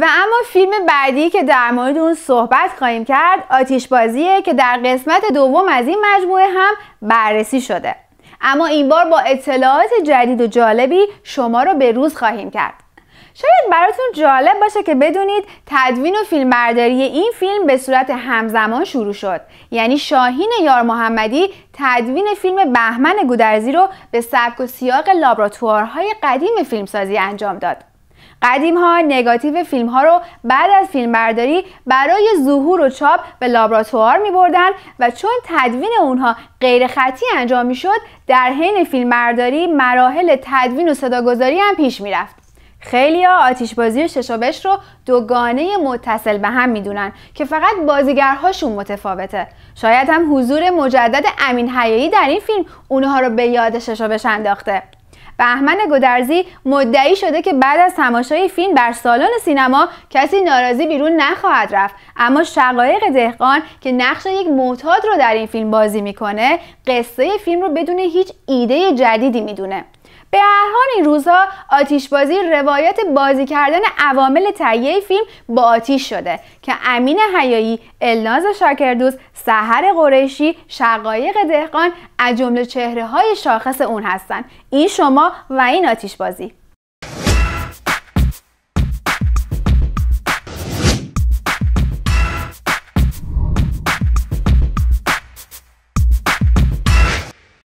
و اما فیلم بعدی که در مورد اون صحبت خواهیم کرد آتیش بازیه که در قسمت دوم از این مجموعه هم بررسی شده اما این بار با اطلاعات جدید و جالبی شما رو به روز خواهیم کرد شاید براتون جالب باشه که بدونید تدوین و فیلمبرداری این فیلم به صورت همزمان شروع شد یعنی شاهین یار محمدی تدوین فیلم بهمن گودرزی رو به سبک و سیاق لابراتوارهای قدیم فیلمسازی انجام داد قدیم ها نگاتیو فیلم ها رو بعد از فیلم برداری برای ظهور و چاپ به لابراتوار می بردن و چون تدوین اونها غیر خطی انجام می شد در حین فیلمبرداری مراحل تدوین و صداگذاری هم پیش می رفت. خیلی ها آتیش بازی و ششابش رو دوگانه متصل به هم میدونن که فقط بازیگرهاشون متفاوته شاید هم حضور مجدد امین حیایی در این فیلم اونها رو به یاد ششابش انداخته بهمن گدرزی مدعی شده که بعد از تماشای فیلم بر سالن سینما کسی ناراضی بیرون نخواهد رفت اما شقایق دهقان که نقش یک معتاد رو در این فیلم بازی میکنه قصه فیلم رو بدون هیچ ایده جدیدی میدونه به هر حال این روزها آتیشبازی روایت بازی کردن عوامل تهیه فیلم با آتیش شده که امین حیایی، الناز شاکردوز، سحر قریشی، شقایق دهقان از جمله چهره های شاخص اون هستند. این شما و این بازی